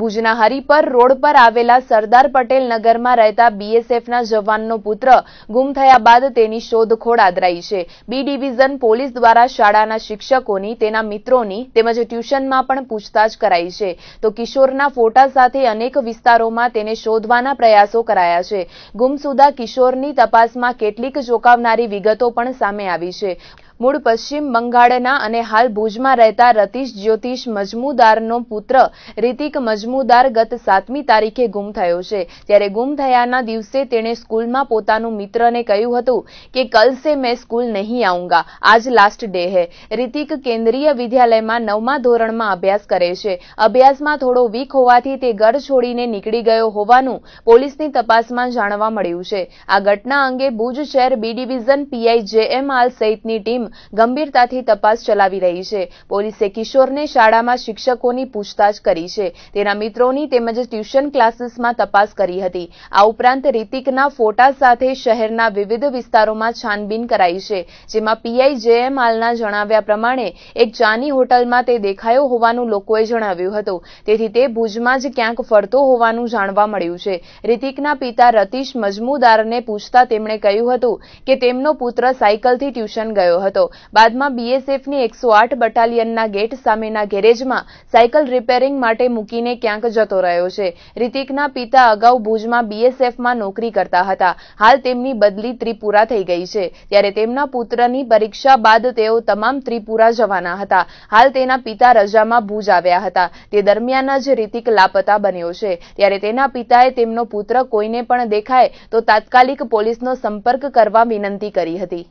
ભુજના હરિપર રોડ પર આવેલા સરદાર પટેલ નગરમાં રહેતા બીએસએફના જવાનનો પુત્ર ગુમ થયા બાદ તેની શોધખોળ આદરાઈ છે બી ડિવિઝન પોલીસ દ્વારા શાળાના શિક્ષકોની તેના મિત્રોની તેમજ ટ્યુશનમાં પણ પૂછતાછ કરાઈ છે તો કિશોરના ફોટા સાથે અનેક વિસ્તારોમાં તેને શોધવાના પ્રયાસો કરાયા છે ગુમસુદા કિશોરની તપાસમાં કેટલીક ચોંકાવનારી વિગતો પણ સામે આવી છે મૂળ પશ્ચિમ બંગાળના અને હાલ ભુજમાં રહેતા રતીશ જ્યોતિષ મજમુદારનો પુત્ર રિતિક મજમુદાર ગત સાતમી તારીખે ગુમ થયો છે ત્યારે ગુમ થયાના દિવસે તેણે સ્કૂલમાં પોતાનું મિત્રને કહ્યું હતું કે કલ મેં સ્કૂલ નહીં આઉંગા આજ લાસ્ટ ડે હે રિતિક કેન્દ્રીય વિદ્યાલયમાં નવમા ધોરણમાં અભ્યાસ કરે છે અભ્યાસમાં થોડો વીક હોવાથી તે ઘર છોડીને નીકળી ગયો હોવાનું પોલીસની તપાસમાં જાણવા મળ્યું છે આ ઘટના અંગે ભુજ શહેર બી ડિવિઝન પીઆઈ જેએમ આલ સહિતની ટીમ ગંભીરતાથી તપાસ ચલાવી રહી છે પોલીસે કિશોરને શાળામાં શિક્ષકોની પૂછતાછ કરી છે તેના મિત્રોની તેમજ ટ્યુશન ક્લાસીસમાં તપાસ કરી હતી આ ઉપરાંત રિતિકના ફોટા સાથે શહેરના વિવિધ વિસ્તારોમાં છાનબીન કરાઈ છે જેમાં પીઆઈ જેએમ જણાવ્યા પ્રમાણે એક ચાની હોટલમાં તે દેખાયો હોવાનું લોકોએ જણાવ્યું હતું તેથી તે ભુજમાં જ ક્યાંક ફરતો હોવાનું જાણવા મળ્યું છે રિતિકના પિતા રતીશ મજમુદારને પૂછતા તેમણે કહ્યું હતું કે તેમનો પુત્ર સાયકલથી ટ્યુશન ગયો હતો હતો બાદમાં બીએસએફની એકસો આઠ બટાલિયનના ગેટ સામેના ગેરેજમાં સાયકલ રિપેરિંગ માટે મૂકીને ક્યાંક જતો રહ્યો છે રિતિકના પિતા અગાઉ ભુજમાં બીએસએફમાં નોકરી કરતા હતા હાલ તેમની બદલી ત્રિપુરા થઈ ગઈ છે ત્યારે તેમના પુત્રની પરીક્ષા બાદ તેઓ તમામ ત્રિપુરા જવાના હતા હાલ તેના પિતા રજામાં ભુજ આવ્યા હતા તે દરમિયાન જ રિતિક લાપતા બન્યો છે ત્યારે તેના પિતાએ તેમનો પુત્ર કોઈને પણ દેખાય તો તાત્કાલિક પોલીસનો સંપર્ક કરવા વિનંતી કરી હતી